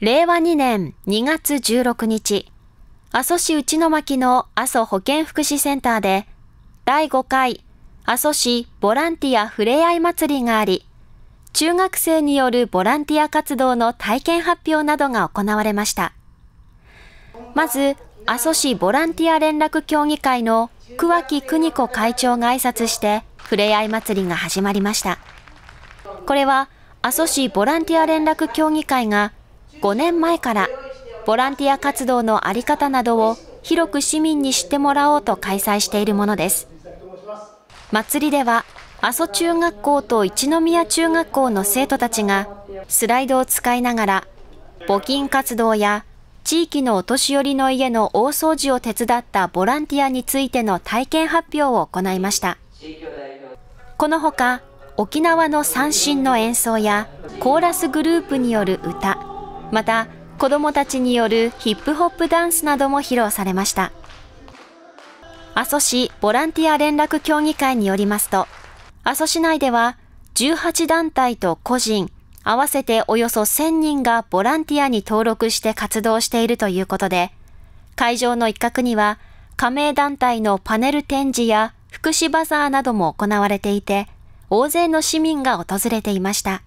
令和2年2月16日、阿蘇市内巻の阿蘇保健福祉センターで、第5回阿蘇市ボランティアふれあい祭りがあり、中学生によるボランティア活動の体験発表などが行われました。まず、阿蘇市ボランティア連絡協議会の桑木邦子会長が挨拶して、ふれあい祭りが始まりました。これは、阿蘇市ボランティア連絡協議会が5年前からボランティア活動の在り方などを広く市民に知ってもらおうと開催しているものです。祭りでは、阿蘇中学校と一宮中学校の生徒たちがスライドを使いながら募金活動や地域のお年寄りの家の大掃除を手伝ったボランティアについての体験発表を行いました。このほか、沖縄の三振の演奏やコーラスグループによる歌、また子供たちによるヒップホップダンスなども披露されました阿蘇市ボランティア連絡協議会によりますと阿蘇市内では18団体と個人合わせておよそ1000人がボランティアに登録して活動しているということで会場の一角には加盟団体のパネル展示や福祉バザーなども行われていて、大勢の市民が訪れていました。